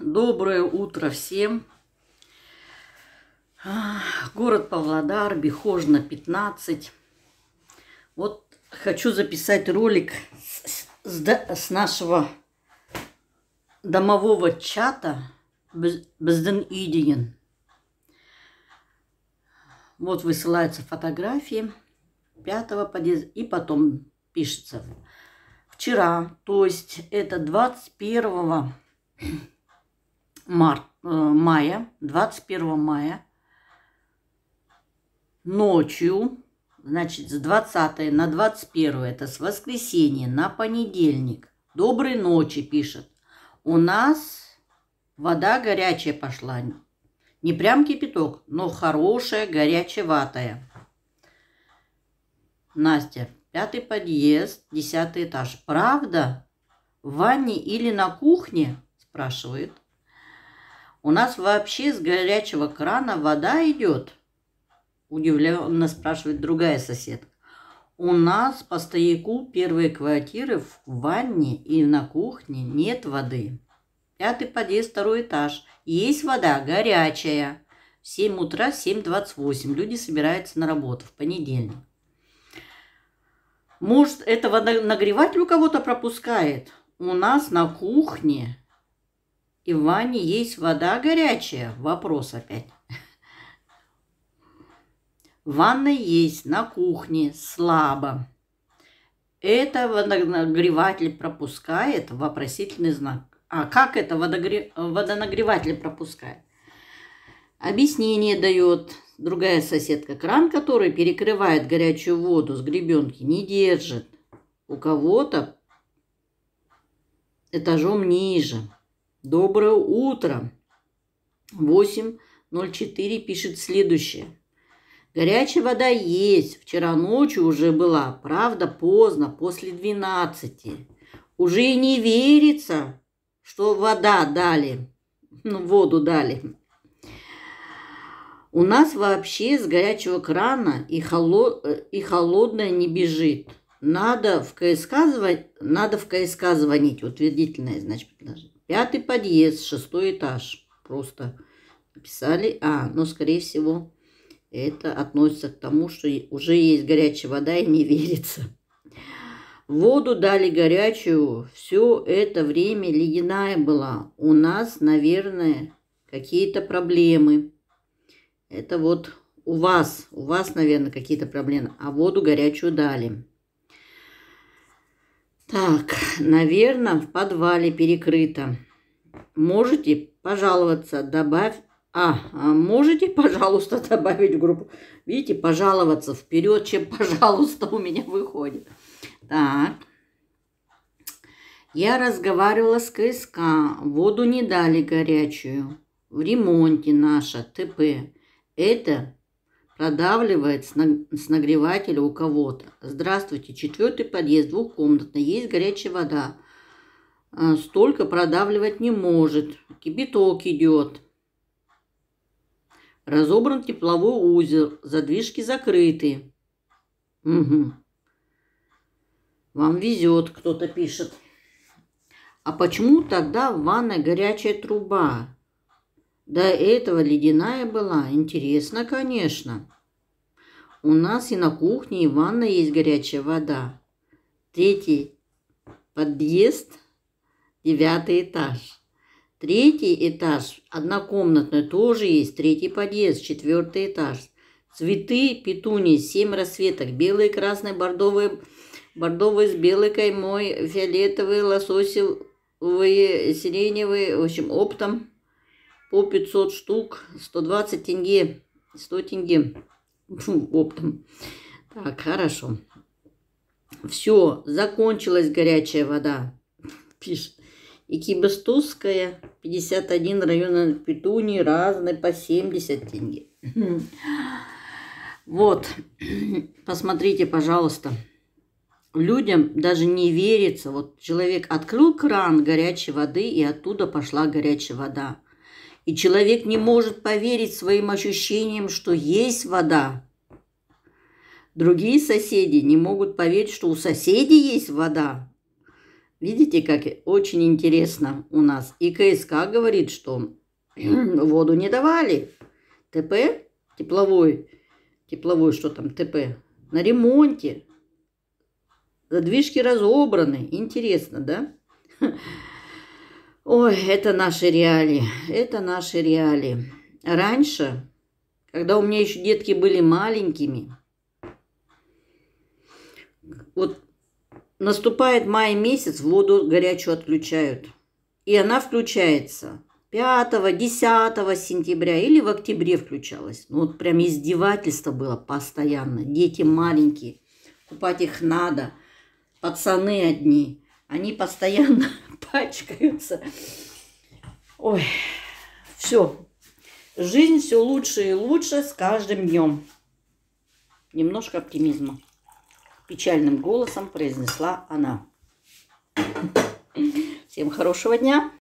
Доброе утро всем. А, город Павлодар, Бехожна, 15. Вот хочу записать ролик с, с, с нашего домового чата Безден Идинин. Вот высылаются фотографии 5 по и потом пишется. Вчера, то есть это 21 март, э, мая, 21 мая ночью, значит, с 20 на 21, это с воскресенья на понедельник. Доброй ночи, пишет. У нас вода горячая пошла. Не прям кипяток, но хорошая, горячеватая. Настя, пятый подъезд, десятый этаж. Правда? В ванне или на кухне? Спрашивает. У нас вообще с горячего крана вода идет?» Удивленно спрашивает другая соседка. «У нас по стояку первые квартиры в ванне и на кухне нет воды. Пятый подъезд, второй этаж. Есть вода горячая. В 7 утра, 7.28 люди собираются на работу в понедельник. Может, этого нагреватель у кого-то пропускает? У нас на кухне и в ванне есть вода горячая? Вопрос опять. Ванна есть на кухне, слабо. Это водонагреватель пропускает? Вопросительный знак. А как это водогре... водонагреватель пропускает? Объяснение дает другая соседка. Кран, который перекрывает горячую воду с гребенки, не держит. У кого-то этажом ниже. Доброе утро. 8.04 пишет следующее. Горячая вода есть. Вчера ночью уже была. Правда, поздно, после 12. Уже и не верится, что вода дали. Ну, воду дали. У нас вообще с горячего крана и, холод... и холодное не бежит. Надо в КСК звонить, надо в КСК звонить, утвердительное, значит, предложение. Пятый подъезд, шестой этаж. Просто написали. А, но, скорее всего, это относится к тому, что уже есть горячая вода и не верится. Воду дали горячую. Все это время ледяная была. У нас, наверное, какие-то проблемы. Это вот у вас, у вас, наверное, какие-то проблемы. А воду горячую дали. Так, наверное, в подвале перекрыто. Можете пожаловаться, добавь... А, а можете, пожалуйста, добавить в группу? Видите, пожаловаться вперед, чем пожалуйста у меня выходит. Так. Я разговаривала с КСК. Воду не дали горячую. В ремонте наша ТП. Это продавливает с нагревателя у кого-то. Здравствуйте, четвертый подъезд, двухкомнатный, есть горячая вода. А, столько продавливать не может, кипяток идет. Разобран тепловой узел, задвижки закрыты. Угу. Вам везет, кто-то пишет. А почему тогда в ванной горячая труба? До этого ледяная была. Интересно, конечно. У нас и на кухне, и в ванной есть горячая вода. Третий подъезд, девятый этаж. Третий этаж однокомнатный тоже есть. Третий подъезд, четвертый этаж. Цветы, петуни, семь расцветок. Белые, красные, бордовые, бордовые с белой каймой, фиолетовые, лососевые, сиреневые. В общем, оптом по 500 штук, 120 тенге, 100 тенге Фу, оптом. Так, хорошо. Все, закончилась горячая вода, пишет. Икибастузская, 51 района Петуни, разные по 70 тенге. Вот, посмотрите, пожалуйста. Людям даже не верится. Вот человек открыл кран горячей воды, и оттуда пошла горячая вода и человек не может поверить своим ощущениям, что есть вода. Другие соседи не могут поверить, что у соседей есть вода. Видите, как очень интересно у нас. И КСК говорит, что воду не давали. ТП, тепловой, тепловой, что там, ТП, на ремонте. Задвижки разобраны. Интересно, да? Ой, это наши реалии, это наши реалии. Раньше, когда у меня еще детки были маленькими, вот наступает май месяц, воду горячую отключают. И она включается 5, 10 сентября или в октябре включалась. Ну вот прям издевательство было постоянно. Дети маленькие, купать их надо, пацаны одни. Они постоянно пачкаются. Ой, все. Жизнь все лучше и лучше с каждым днем. Немножко оптимизма. Печальным голосом произнесла она. Всем хорошего дня.